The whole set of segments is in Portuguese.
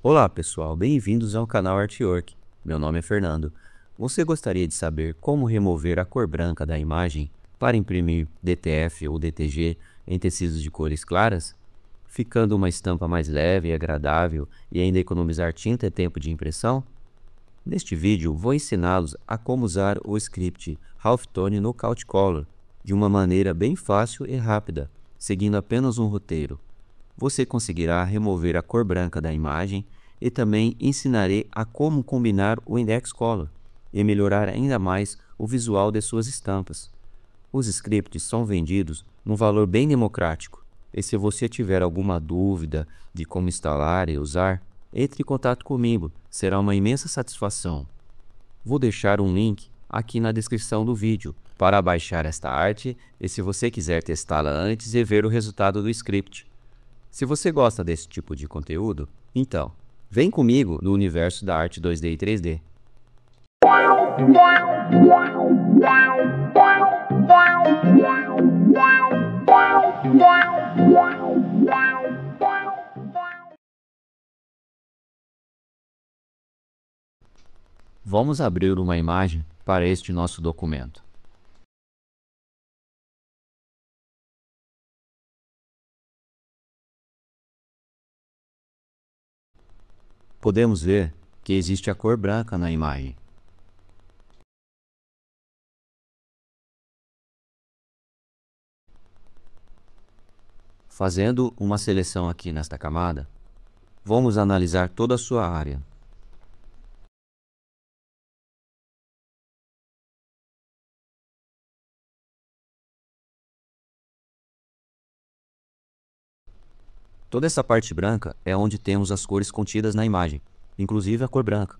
Olá pessoal, bem-vindos ao canal Artwork. Meu nome é Fernando. Você gostaria de saber como remover a cor branca da imagem para imprimir DTF ou DTG em tecidos de cores claras? Ficando uma estampa mais leve e agradável e ainda economizar tinta e tempo de impressão? Neste vídeo vou ensiná-los a como usar o script Halftone no Couch Color de uma maneira bem fácil e rápida, seguindo apenas um roteiro você conseguirá remover a cor branca da imagem e também ensinarei a como combinar o index color e melhorar ainda mais o visual de suas estampas. Os scripts são vendidos num valor bem democrático, e se você tiver alguma dúvida de como instalar e usar, entre em contato comigo, será uma imensa satisfação. Vou deixar um link aqui na descrição do vídeo para baixar esta arte e se você quiser testá-la antes e ver o resultado do script. Se você gosta desse tipo de conteúdo, então, vem comigo no universo da arte 2D e 3D. Vamos abrir uma imagem para este nosso documento. podemos ver que existe a cor branca na imagem. Fazendo uma seleção aqui nesta camada, vamos analisar toda a sua área. Toda essa parte branca é onde temos as cores contidas na imagem, inclusive a cor branca.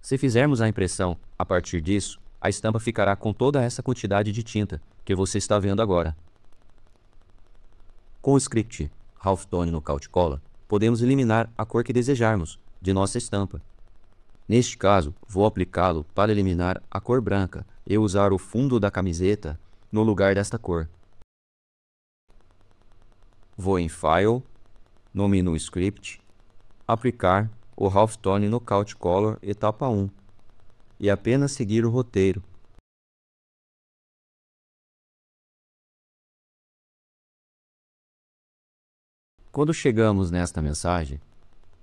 Se fizermos a impressão, a partir disso, a estampa ficará com toda essa quantidade de tinta que você está vendo agora. Com o script Half Tone no Couch podemos eliminar a cor que desejarmos de nossa estampa. Neste caso, vou aplicá-lo para eliminar a cor branca e usar o fundo da camiseta no lugar desta cor. Vou em File, no menu Script, aplicar o Halftone Knockout Color etapa 1 e apenas seguir o roteiro. Quando chegamos nesta mensagem,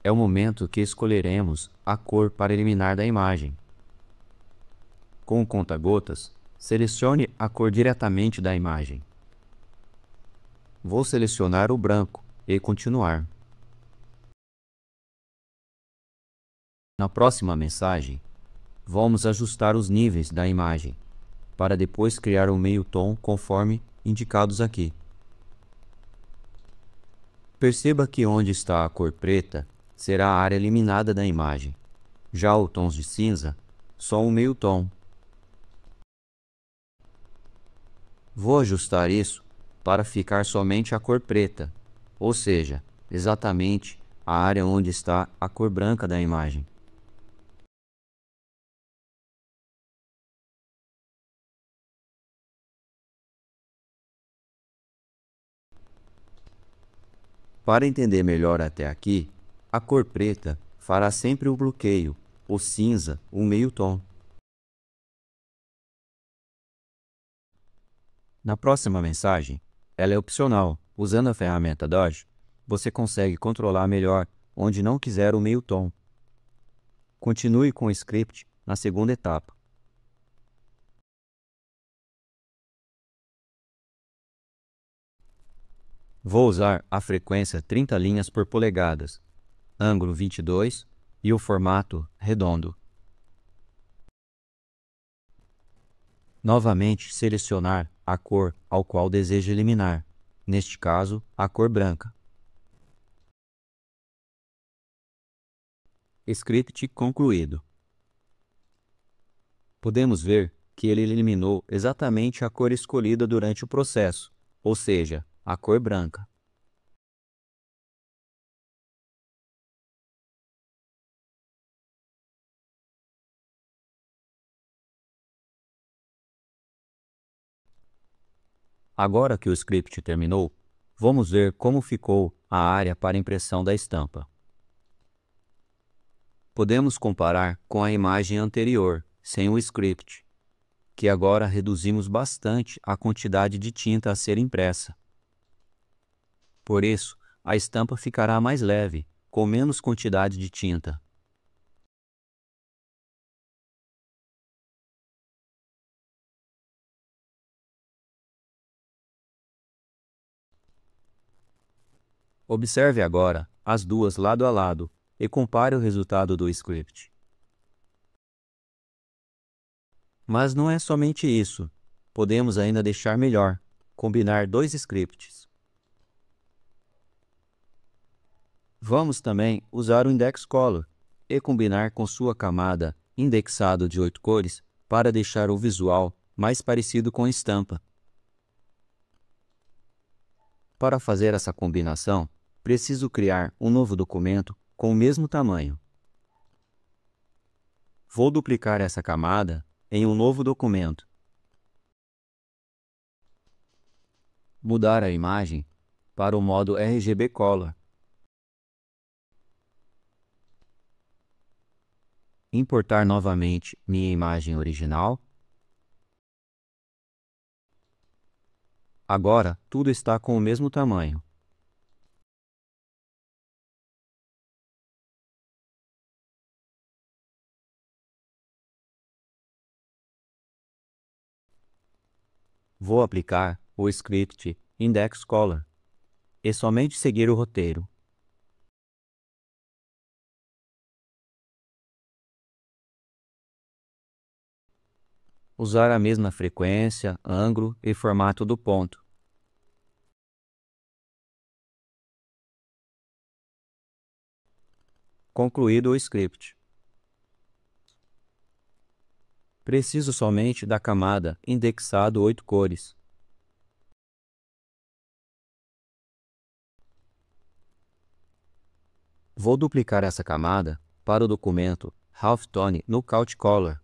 é o momento que escolheremos a cor para eliminar da imagem. Com o conta-gotas, selecione a cor diretamente da imagem. Vou selecionar o branco e continuar. Na próxima mensagem, vamos ajustar os níveis da imagem, para depois criar um meio tom conforme indicados aqui. Perceba que onde está a cor preta será a área eliminada da imagem. Já o tons de cinza, só um meio tom. Vou ajustar isso para ficar somente a cor preta, ou seja, exatamente a área onde está a cor branca da imagem. Para entender melhor até aqui, a cor preta fará sempre o bloqueio, o cinza, o meio tom. Na próxima mensagem, ela é opcional. Usando a ferramenta Dodge, você consegue controlar melhor onde não quiser o meio tom. Continue com o script na segunda etapa. Vou usar a frequência 30 linhas por polegadas, ângulo 22 e o formato redondo. Novamente selecionar a cor ao qual deseja eliminar, neste caso, a cor branca. Script concluído. Podemos ver que ele eliminou exatamente a cor escolhida durante o processo, ou seja, a cor branca. Agora que o script terminou, vamos ver como ficou a área para impressão da estampa. Podemos comparar com a imagem anterior, sem o script, que agora reduzimos bastante a quantidade de tinta a ser impressa. Por isso, a estampa ficará mais leve, com menos quantidade de tinta. Observe agora as duas lado a lado e compare o resultado do script. Mas não é somente isso. Podemos ainda deixar melhor, combinar dois scripts. Vamos também usar o index color e combinar com sua camada indexado de 8 cores para deixar o visual mais parecido com estampa. Para fazer essa combinação, preciso criar um novo documento com o mesmo tamanho. Vou duplicar essa camada em um novo documento. Mudar a imagem para o modo RGB Color. Importar novamente minha imagem original. Agora, tudo está com o mesmo tamanho. Vou aplicar o script index color e somente seguir o roteiro. Usar a mesma frequência, ângulo e formato do ponto. Concluído o script. Preciso somente da camada indexado 8 cores. Vou duplicar essa camada para o documento no Knockout Color.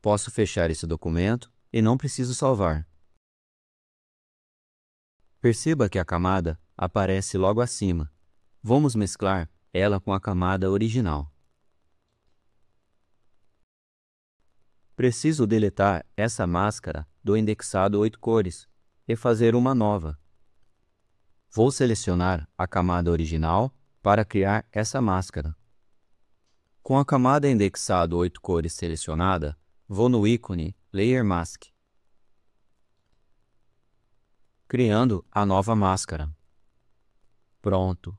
Posso fechar esse documento e não preciso salvar. Perceba que a camada aparece logo acima. Vamos mesclar ela com a camada original. Preciso deletar essa máscara do indexado 8 cores e fazer uma nova. Vou selecionar a camada original para criar essa máscara. Com a camada indexado 8 cores selecionada, vou no ícone Layer Mask criando a nova máscara. Pronto.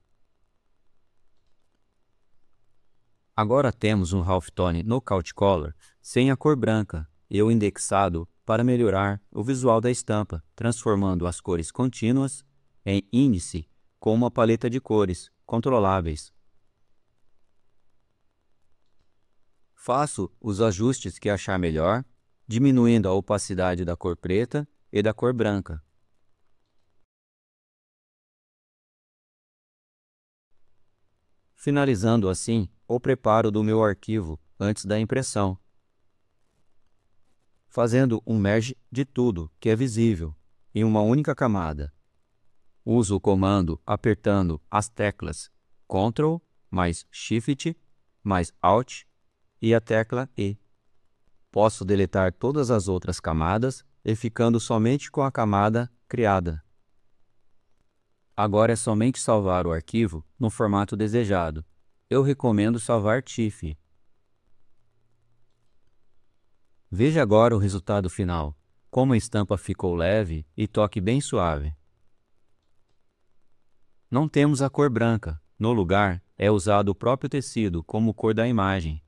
Agora temos um tone Knockout Color sem a cor branca e o indexado para melhorar o visual da estampa, transformando as cores contínuas em índice com uma paleta de cores controláveis. Faço os ajustes que achar melhor, diminuindo a opacidade da cor preta e da cor branca. finalizando assim o preparo do meu arquivo antes da impressão, fazendo um merge de tudo que é visível em uma única camada. Uso o comando apertando as teclas Ctrl mais Shift mais Alt e a tecla E. Posso deletar todas as outras camadas e ficando somente com a camada criada. Agora é somente salvar o arquivo no formato desejado. Eu recomendo salvar TIFF. Veja agora o resultado final, como a estampa ficou leve e toque bem suave. Não temos a cor branca, no lugar é usado o próprio tecido como cor da imagem.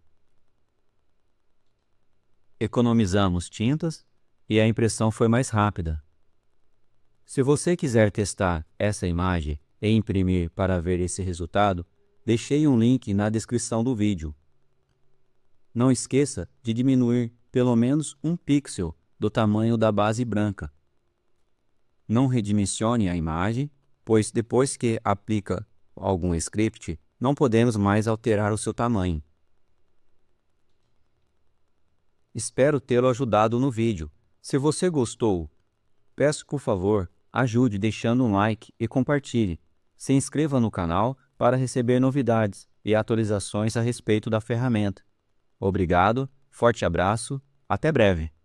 Economizamos tintas e a impressão foi mais rápida. Se você quiser testar essa imagem e imprimir para ver esse resultado, deixei um link na descrição do vídeo. Não esqueça de diminuir pelo menos um pixel do tamanho da base branca. Não redimensione a imagem, pois depois que aplica algum script, não podemos mais alterar o seu tamanho. Espero tê-lo ajudado no vídeo. Se você gostou, peço por favor ajude deixando um like e compartilhe. Se inscreva no canal para receber novidades e atualizações a respeito da ferramenta. Obrigado, forte abraço, até breve!